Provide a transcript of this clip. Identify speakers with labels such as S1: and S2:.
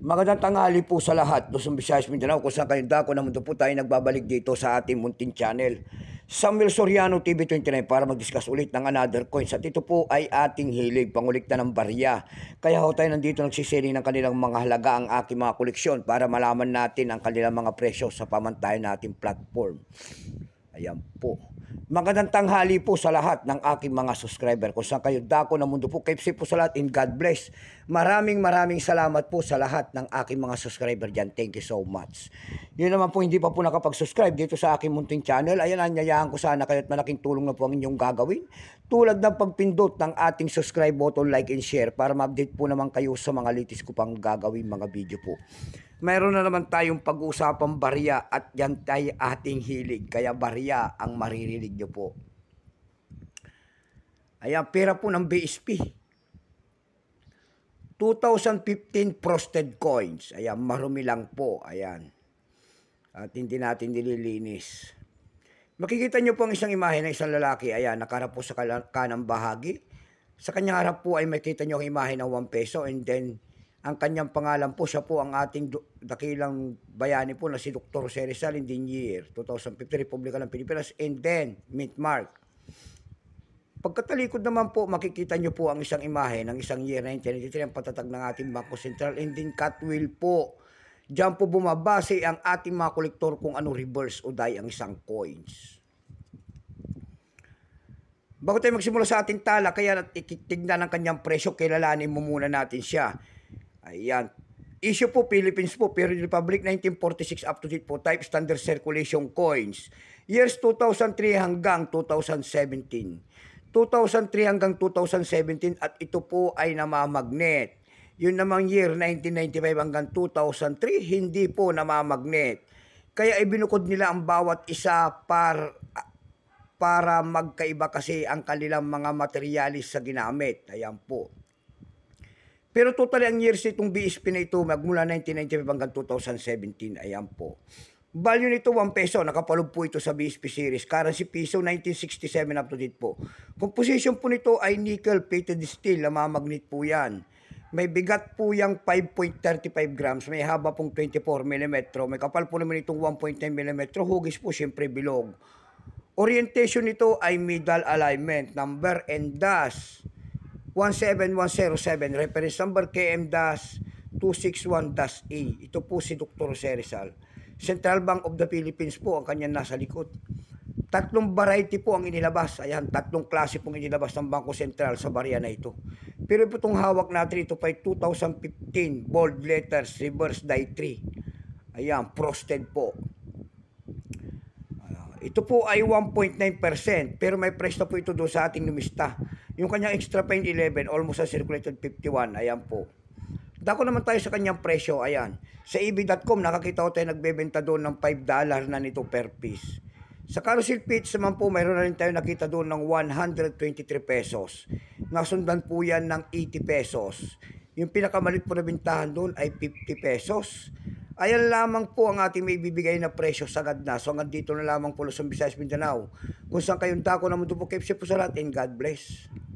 S1: Magandang tanghali po sa lahat. Dos ang Visayas Mindanao, kung saan kayo dako naman po tayo nagbabalik dito sa ating Muntin Channel. Samuel Soriano TV29 para mag-discuss ulit ng another coin. Sa dito po ay ating hilig, na ng barya. Kaya ho tayo nandito nagsisiling ng kanilang mga halaga ang aking mga koleksyon para malaman natin ang kanilang mga presyo sa pamantayan nating platform. Ayan po. Magandang tanghali po sa lahat ng aking mga subscriber. Kung saan kayo dako ng mundo po, KFC po sa lahat and God bless. Maraming maraming salamat po sa lahat ng aking mga subscriber dyan. Thank you so much. Yun naman po, hindi pa po nakapag-subscribe dito sa aking munting channel. Ayan, anyayaan ko sana kayo at malaking tulong na po ang inyong gagawin. Tulad ng pagpindot ng ating subscribe button, like and share para ma-update po naman kayo sa mga latest ko pang gagawin mga video po mayroon na naman tayong pag-uusapang barya at yan tayo ating hilig. Kaya barya ang maririnig nyo po. Ayan, pera po ng BSP. 2015 frosted coins. Ayan, marumi lang po. Ayan. At hindi natin nililinis. Makikita nyo po ang isang imahe ng isang lalaki. Ayan, nakarap po sa kanang bahagi. Sa kanyang harap po ay makikita nyo ang imahe ng 1 peso and then ang kanyang pangalan po, siya po ang ating dakilang bayani po na si Dr. Serizal in the year 2015, Republika ng Pilipinas and then mint mark. Pagkatalikod naman po, makikita nyo po ang isang imahe ng isang year 1993 ang patatag ng ating Bangko Sentral and then Catwill po. Diyan po bumabase ang ating mga kolektor kung ano reverse o die ang isang coins. Bago tayo magsimula sa ating tala, kaya tignan ang kanyang presyo, kilalanin mo muna natin siya. Ayan. Issue po Philippines po, Period Republic 1946 up to date po, type standard circulation coins. Years 2003 hanggang 2017. 2003 hanggang 2017 at ito po ay namamagnet. Yun namang year 1995 hanggang 2003, hindi po namamagnet. Kaya ibinukod nila ang bawat isa par, para magkaiba kasi ang kanilang mga materialis sa ginamit. Ayan po. Pero totally ang years itong BSP na ito magmula 1995 hanggang 2017, ayan po. Value nito 1 peso, nakapalob po ito sa BSP series. Currency peso 1967 up to date po. Composition po nito ay nickel plated steel, namamagnet po yan. May bigat po yung 5.35 grams, may haba pong 24 mm, may kapal po naman itong 1.10 mm, hugis po siyempre bilog. Orientation nito ay middle alignment, number and dash. 17107 reference number KM-261-E e. ito po si Dr. Jose Rizal Central Bank of the Philippines po ang kanyang nasa likod tatlong variety po ang inilabas ayan tatlong klase pong inilabas ng Bangko Sentral sa barya na ito pero po itong hawak natin ito pa 2015 bold letters reverse die 3 ayan frosted po ito po ay 1.9% pero may price po ito doon sa ating lumista. Yung kanyang extra pain 11 almost sa circulated 51. Ayan po. Dako naman tayo sa kanyang presyo. Ayan. Sa ebay.com, nakakita ko tayo nagbebenta doon ng $5 na nito per piece. Sa carousel pitch naman po mayroon na rin tayo nakita doon ng 123 pesos. Nasundan po yan ng 80 pesos. Yung pinakamalit po na bintahan doon ay 50 pesos. Ayan lamang po ang ating may bibigay na presyo sa Gadna. So hanggang dito na lamang po sa Visayas, Mindanao. Kung saan kayong tako na mundo po, keep po sa lahat and God bless.